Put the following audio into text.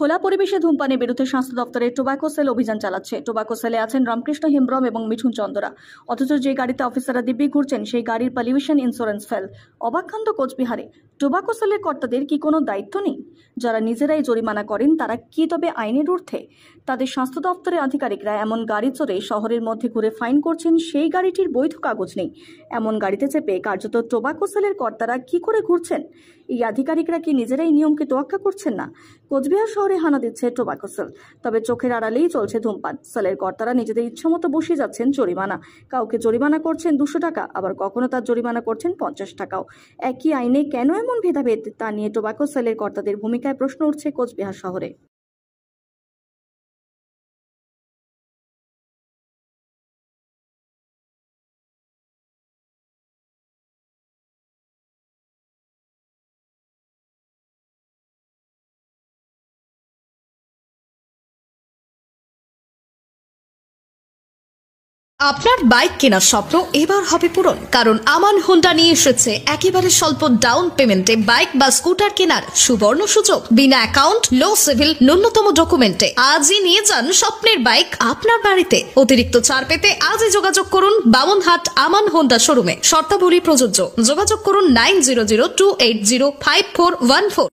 খোলা পরিবেশে ধূমপানের বিরুদ্ধে স্বাস্থ্য দপ্তরের টোবাকো সেল অভিযান চালাচ্ছে টোবাকো সেলে আছেন রামকৃষ্ণ হেমব্রম এবং মিঠুন চন্দরা অথচ যে গাড়িতে অফিসাররা দিব্যি ঘুরছেন সেই গাড়ির পলিউশন ইন্স্যুরেন্স ফেল অবাক্ষান্ত কোচবিহারে টোবাকো সেলের কর্তাদের কি কোনো দায়িত্ব নেই যারা নিজেরাই জরিমানা করেন তারা কি তবে আইনের ঊর্ধ্বে তাদের স্বাস্থ্য দপ্তরের আধিকারিকরা এমন গাড়ি চড়ে শহরের মধ্যে ঘুরে ফাইন করছেন সেই গাড়িটির বৈধ কাগজ নেই এমন গাড়িতে চেপে কার্যত টোবাকো সেলের কর্তারা কি করে ঘুরছেন এই আধিকারিকরা কি নিজেরাই নিয়মকে তোয়াক্কা করছেন না কোচবিহার শহর দৌড়ে হানা দিচ্ছে টোবাকো সেল তবে চোখের আড়ালেই চলছে ধূমপান সেলের কর্তারা নিজেদের ইচ্ছামতো বসে যাচ্ছেন জরিমানা কাউকে জরিমানা করছেন দুশো টাকা আবার কখনো তার জরিমানা করছেন পঞ্চাশ টাকাও একই আইনে কেন এমন ভেদাভেদ তা নিয়ে টোবাকো সেলের কর্তাদের ভূমিকায় প্রশ্ন উঠছে কোচবিহার শহরে আপনার বাইক কেনার স্বপ্ন এবার হবে পূরণ কারণ আমান হোন্ডা নিয়ে এসেছে একেবারে স্বল্প ডাউন পেমেন্টে বাইক বা স্কুটার কেনার সুবর্ণ সুযোগ বিনা অ্যাকাউন্ট লো সিভিল ন্যূনতম ডকুমেন্টে আজই নিয়ে যান স্বপ্নের বাইক আপনার বাড়িতে অতিরিক্ত ছাড় পেতে আজই যোগাযোগ করুন বামনহাট আমান হোন্ডা শোরুমে শর্তাবলী প্রযোজ্য যোগাযোগ করুন nine zero zero two eight zero five four one four